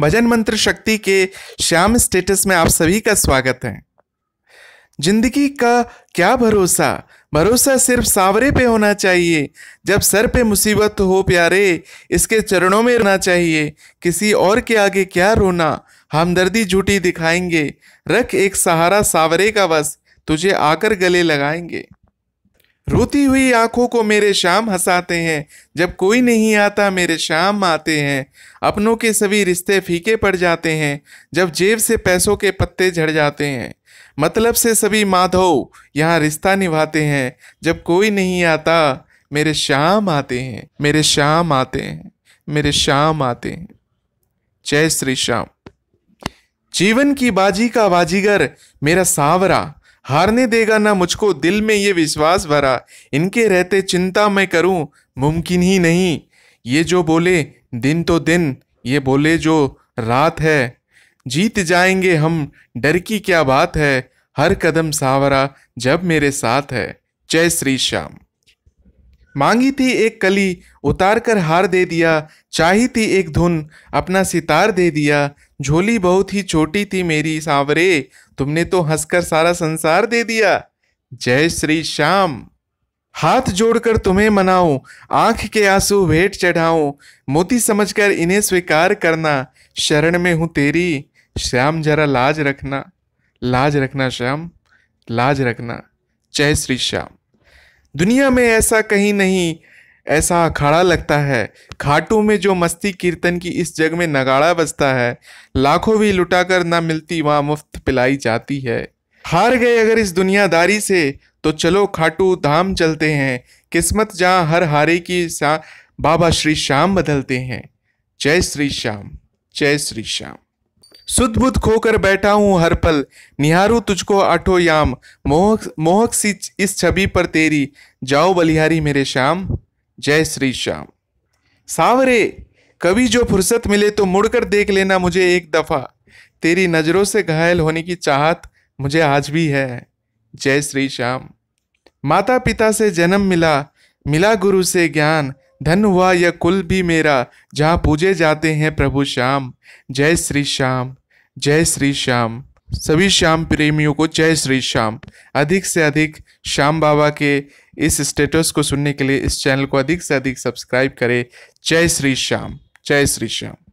भजन मंत्र शक्ति के श्याम स्टेटस में आप सभी का स्वागत है जिंदगी का क्या भरोसा भरोसा सिर्फ सावरे पे होना चाहिए जब सर पे मुसीबत हो प्यारे इसके चरणों में रहना चाहिए किसी और के आगे क्या रोना हमदर्दी झूठी दिखाएंगे रख एक सहारा सावरे का बस तुझे आकर गले लगाएंगे रोती हुई आंखों को मेरे शाम हंसाते हैं जब कोई नहीं आता मेरे शाम आते हैं अपनों के सभी रिश्ते फीके पड़ जाते हैं जब जेब से पैसों के पत्ते झड़ जाते हैं मतलब से सभी माधव यहाँ रिश्ता निभाते हैं जब कोई नहीं आता मेरे शाम आते हैं मेरे शाम आते हैं मेरे शाम आते हैं जय श्री श्याम जीवन की बाजी का बाजीगर मेरा सावरा हारने देगा ना मुझको दिल में ये विश्वास भरा इनके रहते चिंता मैं करूं मुमकिन ही नहीं ये जो बोले दिन तो दिन ये बोले जो रात है जीत जाएंगे हम डर की क्या बात है हर कदम सावरा जब मेरे साथ है जय श्री श्याम मांगी थी एक कली उतार कर हार दे दिया चाही थी एक धुन अपना सितार दे दिया झोली बहुत ही छोटी थी मेरी सांवरे तुमने तो हंसकर सारा संसार दे दिया जय श्री श्याम हाथ जोड़कर तुम्हें मनाऊं आंख के आंसू भेंट चढ़ाऊं मोती समझकर इन्हें स्वीकार करना शरण में हूं तेरी श्याम जरा लाज रखना लाज रखना श्याम लाज रखना जय श्री श्याम दुनिया में ऐसा कहीं नहीं ऐसा अखाड़ा लगता है खाटू में जो मस्ती कीर्तन की इस जग में नगाड़ा बजता है लाखों भी लुटाकर ना मिलती वहाँ मुफ्त पिलाई जाती है हार गए अगर इस दुनियादारी से तो चलो खाटू धाम चलते हैं किस्मत जहाँ हर हारे की बाबा श्री श्याम बदलते हैं जय श्री श्याम जय श्री श्याम सुध खोकर बैठा हूँ हर पल निहारू तुझको आठो याम मोहक मोहक सी इस छवि पर तेरी जाओ बलिहारी मेरे श्याम जय श्री श्याम सावरे कभी जो फुर्सत मिले तो मुड़कर देख लेना मुझे एक दफ़ा तेरी नज़रों से घायल होने की चाहत मुझे आज भी है जय श्री श्याम माता पिता से जन्म मिला मिला गुरु से ज्ञान धन हुआ यह कुल भी मेरा जहाँ पूजे जाते हैं प्रभु श्याम जय श्री श्याम जय श्री श्याम सभी श्याम प्रेमियों को जय श्री श्याम अधिक से अधिक श्याम बाबा के इस स्टेटस को सुनने के लिए इस चैनल को अधिक से अधिक सब्सक्राइब करें जय श्री श्याम जय श्री श्याम